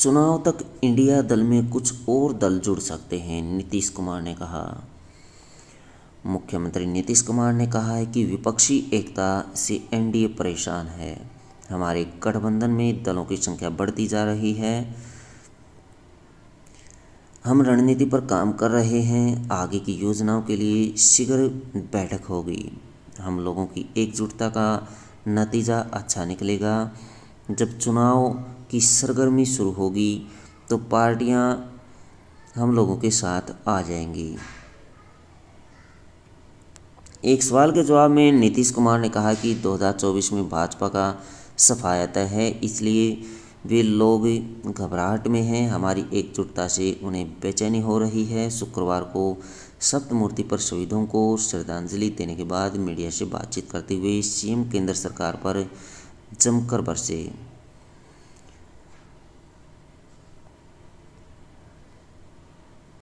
चुनाव तक इंडिया दल में कुछ और दल जुड़ सकते हैं नीतीश कुमार ने कहा मुख्यमंत्री नीतीश कुमार ने कहा है कि विपक्षी एकता से एनडीए परेशान है हमारे गठबंधन में दलों की संख्या बढ़ती जा रही है हम रणनीति पर काम कर रहे हैं आगे की योजनाओं के लिए शीघ्र बैठक होगी हम लोगों की एकजुटता का नतीजा अच्छा निकलेगा जब चुनाव की सरगर्मी शुरू होगी तो पार्टियां हम लोगों के साथ आ जाएंगी एक सवाल के जवाब में नीतीश कुमार ने कहा कि 2024 में भाजपा का सफाया है इसलिए वे लोग घबराहट में हैं हमारी एकजुटता से उन्हें बेचैनी हो रही है शुक्रवार को सप्तमूर्ति पर शहीदों को श्रद्धांजलि देने के बाद मीडिया से बातचीत करते हुए सीएम केंद्र सरकार पर जमकर बरसे